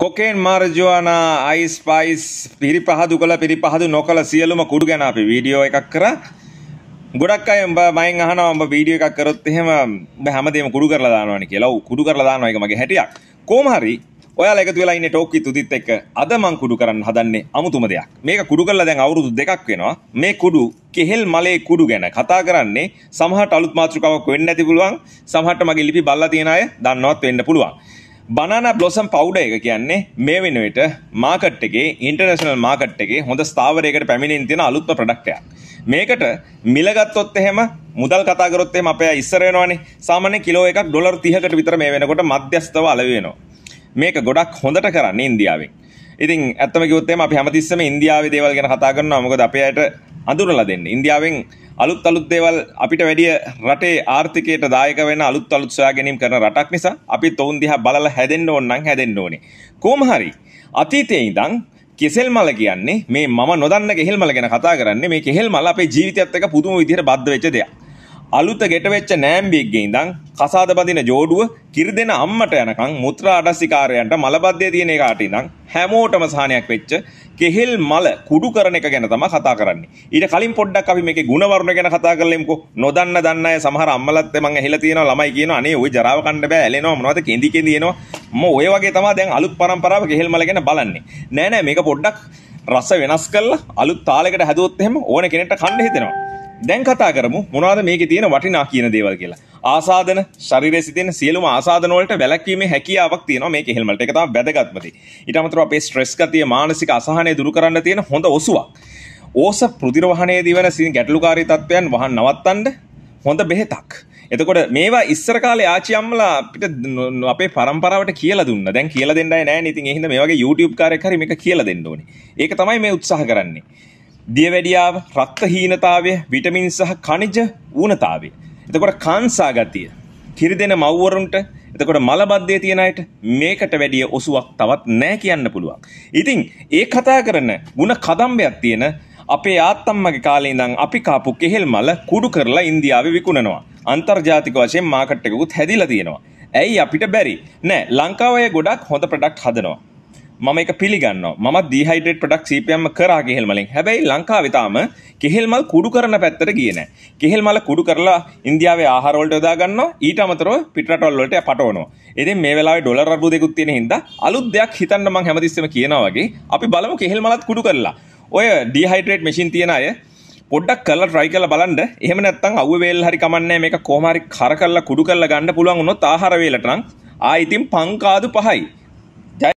Cocaine මාර්ජවානා ice පයිස් පිරිපහදු කළ පිරිපහදු නොකළ සියලුම කුඩු ගැන අපි වීඩියෝ එකක් කරා ගොඩක් අය උඹ මයින් අහනවා උඹ වීඩියෝ එකක් කරොත් එහෙම උඹ හැමදේම කුඩු කරලා දානවනේ කියලා. ඔව් කුඩු කරලා දානවා එක මගේ හැටියක්. කොහොම හරි ඔයාලා එකතු වෙලා ඉන්නේ ටෝක් විතුදිත් එක්ක අද මං කුඩු කරන්න හදන්නේ අමුතුම දෙයක්. මේක කුඩු කරලා දැන් අවුරුදු දෙකක් වෙනවා. මේ කුඩු කෙහෙල් මලේ කුඩු ගැන කතා කරන්නේ සමහරට අලුත් මාතෘකාවක් වෙන්න ඇති පුළුවන්. සමහරට මගේ ලිපි බලලා තියෙන අය දන්නවත් වෙන්න පුළුවන්. බනාන බ්ලොසම් පවුඩ එක කියන්නේ මේ වෙනුවට මාකට් එකේ ඉන්ටර්නැෂනල් මාකට් එකේ හොඳ ස්ථාවරයකට පැමිණෙන තියෙන අලුත්ම ප්‍රොඩක්ට් එකක්. මේකට මිල ගත්තොත් එහෙම මුදල් කතා කරොත් එහෙම අපේ ඉස්සර වෙනවනේ සාමාන්‍ය කිලෝ එකක් ඩොලර් 30කට විතර මේ වෙනකොට මධ්‍යස්ථව අලෙවි වෙනවා. මේක ගොඩක් හොඳට කරන්නේ ඉන්දියාවෙන්. ඉතින් ඇත්තම කිව්වොත් එහෙම අපි හැමතිස්සෙම ඉන්දියාවේ දේවල් ගැන කතා කරනවා. මොකද අපේ අයට හඳුනලා දෙන්න. ඉන්දියාවෙන් අලුත් අලුත් දේවල් අපිට වැඩිය රටේ ආර්ථිකයට දායක වෙන අලුත් අලුත් සොයා ගැනීම කරන රටක් නිසා අපි තොවුන් දිහා බලලා හැදෙන්න ඕන නම් හැදෙන්න ඕනේ. කොහොම හරි අතීතයේ ඉඳන් කෙසෙල් මල කියන්නේ මේ මම නොදන්න කෙහෙල් මල ගැන කතා කරන්නේ මේ කෙහෙල් මල අපේ ජීවිතයත් එක්ක පුදුම විදිහට බද්ධ වෙච්ච දෙයක්. අලුත ගෙටවෙච්ච නෑම්බියෙක්ගේ ඉඳන් කසාද බඳින ජෝඩුව කිරි දෙන අම්මට යනකම් මුත්‍රා අඩස්සිකාරයන්ට මලබද්දේ තියෙන එකාට ඉඳන් හැමෝටම සහනයක් වෙච්ච කෙහෙල් මල කුඩු කරන එක ගැන තමයි කතා කරන්නේ. ඊට කලින් පොඩ්ඩක් අපි මේකේ ಗುಣවර්ණ ගැන කතා කරලෙමුකෝ. නොදන්න දන්න අය සමහර අම්මලත් මං ඇහිලා තියෙනවා ළමයි කියනවා අනේ ওই ජරාව කන්න බෑ ඇලෙනවා මොනවද කෙඳි කෙඳි එනවා. මම ඔය වගේ තමයි දැන් අලුත් પરම්පරාව කෙහෙල් මල ගැන බලන්නේ. නෑ නෑ මේක පොඩ්ඩක් රස වෙනස් කරලා අලුත් තාලයකට හැදුවොත් එහෙම ඕන කෙනෙක්ට කන්න හිතෙනවා. දැන් කතා කරමු මොනවද මේකේ තියෙන වටිනා කියන දේවල් කියලා. ආසාදන ශරීරයේ සිදෙන සියලුම ආසාදන වලට වැළැක්වීමේ හැකියාවක් තියෙනවා මේකේ හෙල්මට් එක තමයි වැදගත්ම දේ. ඊට අමතරව අපේ ස්ට්‍රෙස් ගතිය මානසික අසහනය දුරු කරන්න තියෙන හොඳ ඔසුවක්. ඕස ප්‍රතිරවහණයේදී වෙන සින් ගැටලුකාරී තත්ත්වයන් වහන් නවත්තන්න හොඳ බෙහෙතක්. එතකොට මේවා ඉස්සර කාලේ ආච්චි අම්මලා අපිට අපේ පරම්පරාවට කියලා දුන්නා. දැන් කියලා දෙන්නයි නැහැ නේ. ඉතින් ඒ හින්දා මේ වගේ YouTube කාර්යයක් හරි මේක කියලා දෙන්න ඕනේ. ඒක තමයි මේ උත්සාහ කරන්නේ. දියවැඩියාව රක්තහීනතාවය විටමින් සහ කනිජ ඌනතාවය. එතකොට කාන්සා ගතිය. කිරි දෙන මව්වරුන්ට එතකොට මලබද්ධය තියෙන අයට මේකට වැඩිය ඔසුවක් තවත් නෑ කියන්න පුළුවන්. ඉතින් ඒ කතා කරන ಗುಣ කදම්බයක් තියෙන අපේ ආත්තම්මගේ කාලේ ඉඳන් අපි කාපු කෙහෙල් මල කුඩු කරලා ඉන්දියාවේ විකුණනවා. අන්තර්ජාතික වශයෙන් මාකට් එකකුත් හැදිලා තියෙනවා. ඇයි අපිට බැරි? නෑ ලංකාවේ ගොඩක් හොඳ ප්‍රොඩක්ට් හදනවා. මම එක පිළිගන්නවා මම දීහයිඩ්‍රේට් ප්‍රොඩක්ට් සීපයම්ම කරා කෙහෙල් මලෙන් හැබැයි ලංකාවේ තාම කෙහෙල් මල් කුඩු කරන පැත්තට ගියේ නැහැ කෙහෙල් මල කුඩු කරලා ඉන්දියාවේ ආහාර වලට යොදා ගන්නවා ඊට අමතරව පිටරටවල් වලට පටවනවා ඉතින් මේ වෙලාවේ ඩොලර් අර්බුදයකුත් තියෙන හින්දා අලුත් දෙයක් හිතන්න මම හැමතිස්සෙම කියනවා වගේ අපි බලමු කෙහෙල් මලත් කුඩු කරලා ඔය ඩීහයිඩ්‍රේට් මැෂින් තියෙන අය පොඩ්ඩක් කරලා try කරලා බලන්න. එහෙම නැත්නම් අවුව වේල් හරි කමන්නේ මේක කොහොම හරි කර කරලා කුඩු කරලා ගන්න පුළුවන් වුණොත් ආහාර වේලට නම් ආ ඉතින් පංකාදු පහයි.